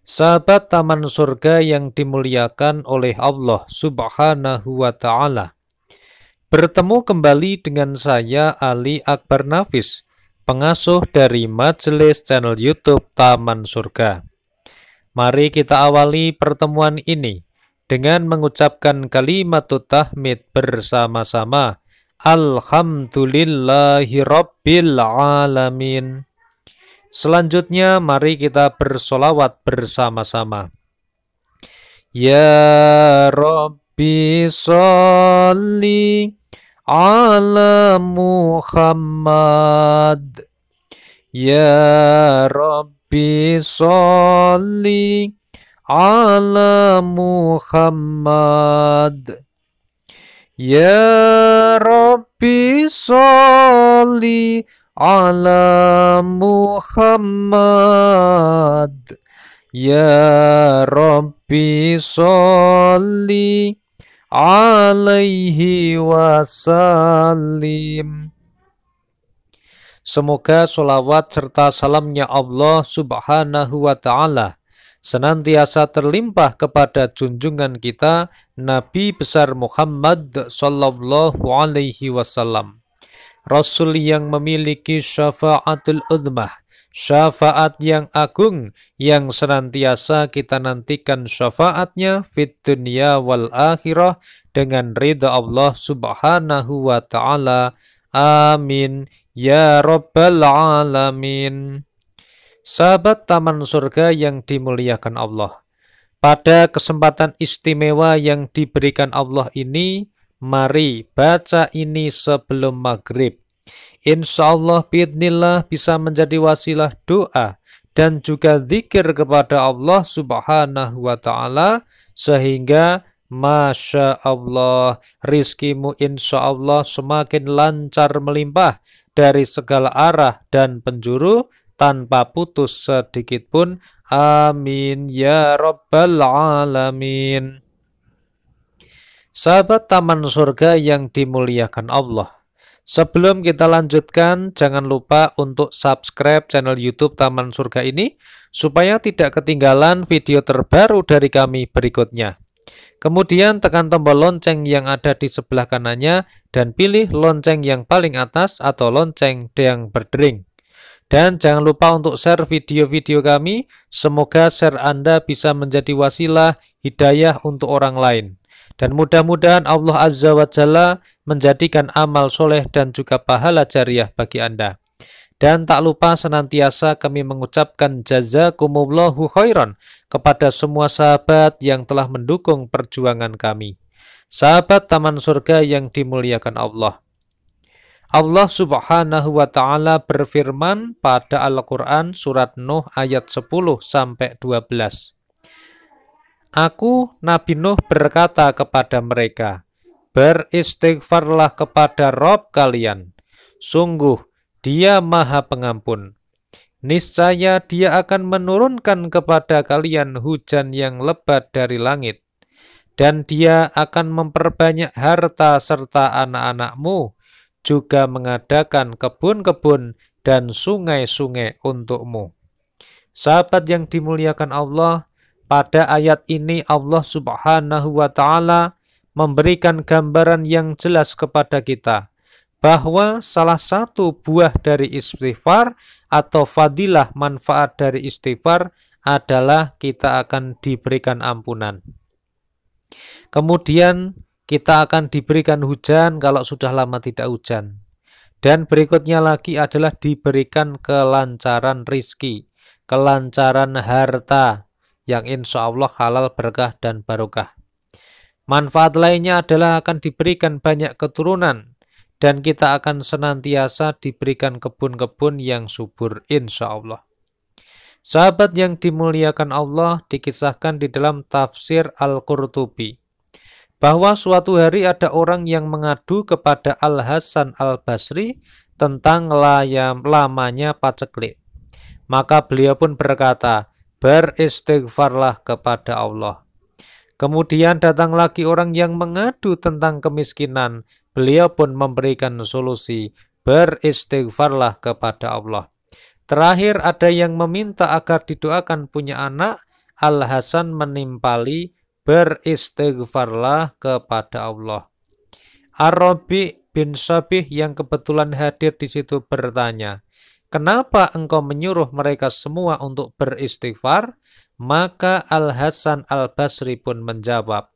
Sahabat taman surga yang dimuliakan oleh Allah subhanahu wa ta'ala. Bertemu kembali dengan saya Ali Akbar Nafis, pengasuh dari Majelis channel YouTube Taman Surga. Mari kita awali pertemuan ini dengan mengucapkan kalimat tahmid bersama-sama. Alhamdulillahirabbil alamin. Selanjutnya mari kita bersolawat bersama-sama. Ya Rabbi sholli ala Muhammad. Ya Rabbi sholli ala Muhammad. Ya Rabbi sholli على محمد يا ربي صل عليه وسلم Semoga sholawat serta salamnya Allah subhanahu wa ta'ala senantiasa terlimpah kepada junjungan kita Nabi besar Muhammad sallallahu alaihi wasallam. Rasul yang memiliki syafaatul udmah, syafaat yang agung yang senantiasa kita nantikan syafaatnya fit dunia wal akhirah dengan ridha Allah subhanahu wa ta'ala. Amin. Ya Rabbal Alamin. Sahabat Taman Surga yang dimuliakan Allah. Pada kesempatan istimewa yang diberikan Allah ini, Mari baca ini sebelum maghrib. Insya Allah bidnillah bisa menjadi wasilah doa dan juga zikir kepada Allah subhanahu wa ta'ala sehingga Masya Allah, rizkimu insya Allah semakin lancar melimpah dari segala arah dan penjuru tanpa putus sedikit pun. Amin ya Rabbal Alamin. Sahabat Taman Surga yang dimuliakan Allah, sebelum kita lanjutkan, jangan lupa untuk subscribe channel YouTube Taman Surga ini supaya tidak ketinggalan video terbaru dari kami berikutnya. Kemudian tekan tombol lonceng yang ada di sebelah kanannya dan pilih lonceng yang paling atas atau lonceng yang berdering. Dan jangan lupa untuk share video-video kami. Semoga share Anda bisa menjadi wasilah hidayah untuk orang lain. Dan mudah-mudahan Allah Azza wa Jalla menjadikan amal soleh dan juga pahala jariah bagi Anda. Dan tak lupa senantiasa kami mengucapkan jazakumullahu khairan kepada semua sahabat yang telah mendukung perjuangan kami. Sahabat Taman Surga yang dimuliakan Allah. Allah Subhanahu wa taala berfirman pada Al-Qur'an surat Nuh ayat 10 sampai 12. Aku, Nabi Nuh berkata kepada mereka, Beristighfarlah kepada Rob kalian. Sungguh, dia maha pengampun. Niscaya dia akan menurunkan kepada kalian hujan yang lebat dari langit. Dan dia akan memperbanyak harta serta anak-anakmu, juga mengadakan kebun-kebun dan sungai-sungai untukmu. Sahabat yang dimuliakan Allah, pada ayat ini Allah subhanahu wa ta'ala memberikan gambaran yang jelas kepada kita bahwa salah satu buah dari istighfar atau fadilah manfaat dari istighfar adalah kita akan diberikan ampunan. Kemudian kita akan diberikan hujan kalau sudah lama tidak hujan. Dan berikutnya lagi adalah diberikan kelancaran rizki, kelancaran harta, yang insya Allah halal berkah dan barokah. Manfaat lainnya adalah akan diberikan banyak keturunan dan kita akan senantiasa diberikan kebun-kebun yang subur insya Allah. Sahabat yang dimuliakan Allah dikisahkan di dalam tafsir Al-Qurtubi bahwa suatu hari ada orang yang mengadu kepada Al-Hasan Al-Basri tentang layam lamanya paceklik. Maka beliau pun berkata, beristighfarlah kepada Allah. Kemudian datang lagi orang yang mengadu tentang kemiskinan, beliau pun memberikan solusi, beristighfarlah kepada Allah. Terakhir ada yang meminta agar didoakan punya anak, Al-Hasan menimpali, beristighfarlah kepada Allah. Arabi bin Sabih yang kebetulan hadir di situ bertanya, Kenapa engkau menyuruh mereka semua untuk beristighfar? Maka Al-Hasan Al-Basri pun menjawab,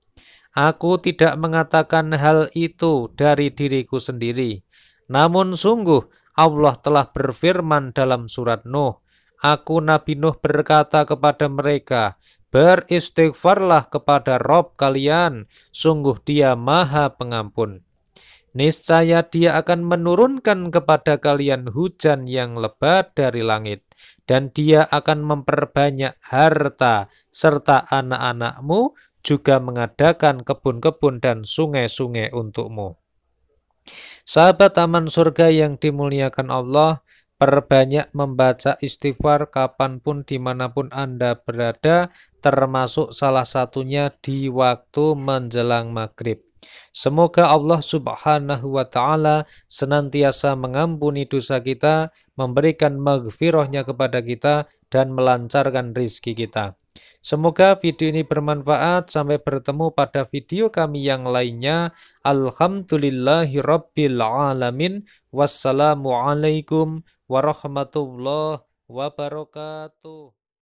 Aku tidak mengatakan hal itu dari diriku sendiri. Namun sungguh Allah telah berfirman dalam surat Nuh, Aku Nabi Nuh berkata kepada mereka, Beristighfarlah kepada Rob kalian, sungguh dia maha pengampun. Niscaya dia akan menurunkan kepada kalian hujan yang lebat dari langit, dan dia akan memperbanyak harta, serta anak-anakmu juga mengadakan kebun-kebun dan sungai-sungai untukmu. Sahabat taman surga yang dimuliakan Allah, Perbanyak membaca istighfar kapanpun dimanapun Anda berada, termasuk salah satunya di waktu menjelang maghrib. Semoga Allah subhanahu wa ta'ala senantiasa mengampuni dosa kita, memberikan maghfirahnya kepada kita, dan melancarkan rizki kita. Semoga video ini bermanfaat. Sampai bertemu pada video kami yang lainnya. Alhamdulillahirrabbilalamin. Wassalamualaikum warahmatullahi wabarakatuh.